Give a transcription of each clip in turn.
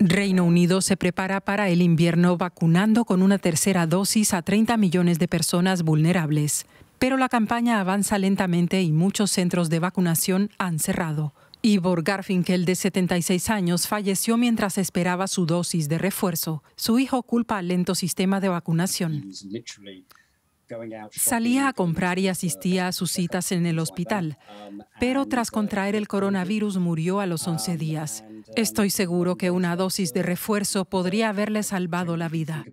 Reino Unido se prepara para el invierno vacunando con una tercera dosis a 30 millones de personas vulnerables, pero la campaña avanza lentamente y muchos centros de vacunación han cerrado. Ivor Garfinkel, de 76 años, falleció mientras esperaba su dosis de refuerzo. Su hijo culpa al lento sistema de vacunación. Salía a comprar y asistía a sus citas en el hospital, pero tras contraer el coronavirus murió a los 11 días. Estoy seguro que una dosis de refuerzo podría haberle salvado la vida.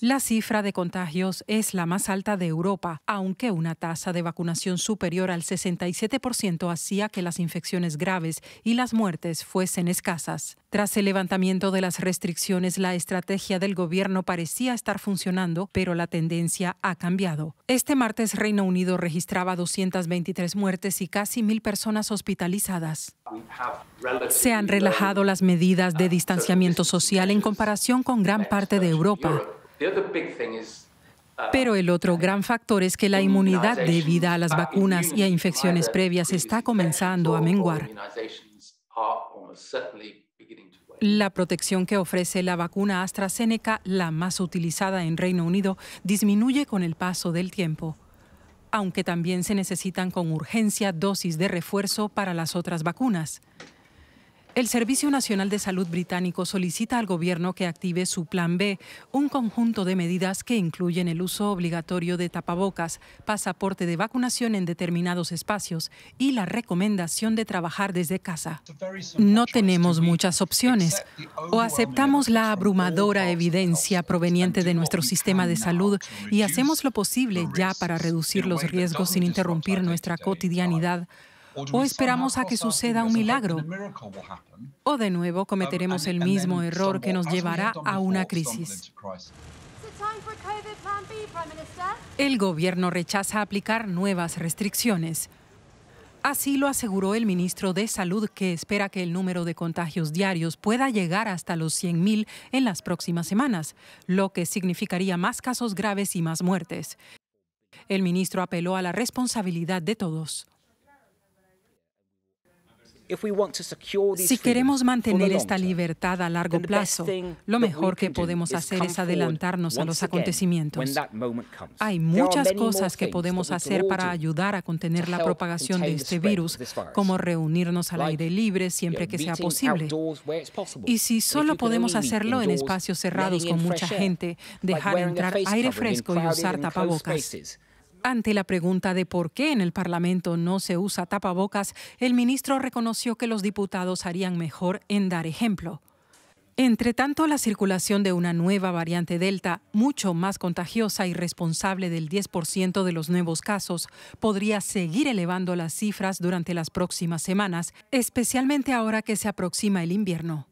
La cifra de contagios es la más alta de Europa, aunque una tasa de vacunación superior al 67% hacía que las infecciones graves y las muertes fuesen escasas. Tras el levantamiento de las restricciones, la estrategia del gobierno parecía estar funcionando, pero la tendencia ha cambiado. Este martes Reino Unido registraba 223 muertes y casi mil personas hospitalizadas se han relajado las medidas de distanciamiento social en comparación con gran parte de Europa. Pero el otro gran factor es que la inmunidad debida a las vacunas y a infecciones previas está comenzando a menguar. La protección que ofrece la vacuna AstraZeneca, la más utilizada en Reino Unido, disminuye con el paso del tiempo, aunque también se necesitan con urgencia dosis de refuerzo para las otras vacunas. El Servicio Nacional de Salud británico solicita al gobierno que active su Plan B, un conjunto de medidas que incluyen el uso obligatorio de tapabocas, pasaporte de vacunación en determinados espacios y la recomendación de trabajar desde casa. No tenemos muchas opciones. O aceptamos la abrumadora evidencia proveniente de nuestro sistema de salud y hacemos lo posible ya para reducir los riesgos sin interrumpir nuestra cotidianidad ¿O esperamos a que suceda un milagro? ¿O de nuevo cometeremos el mismo error que nos llevará a una crisis? El gobierno rechaza aplicar nuevas restricciones. Así lo aseguró el ministro de Salud, que espera que el número de contagios diarios pueda llegar hasta los 100.000 en las próximas semanas, lo que significaría más casos graves y más muertes. El ministro apeló a la responsabilidad de todos. Si queremos mantener esta libertad a largo plazo, lo mejor que podemos hacer es adelantarnos a los acontecimientos. Hay muchas cosas que podemos hacer para ayudar a contener la propagación de este virus, como reunirnos al aire libre siempre que sea posible. Y si solo podemos hacerlo en espacios cerrados con mucha gente, dejar entrar aire fresco y usar tapabocas. Ante la pregunta de por qué en el Parlamento no se usa tapabocas, el ministro reconoció que los diputados harían mejor en dar ejemplo. Entre tanto, la circulación de una nueva variante Delta, mucho más contagiosa y responsable del 10% de los nuevos casos, podría seguir elevando las cifras durante las próximas semanas, especialmente ahora que se aproxima el invierno.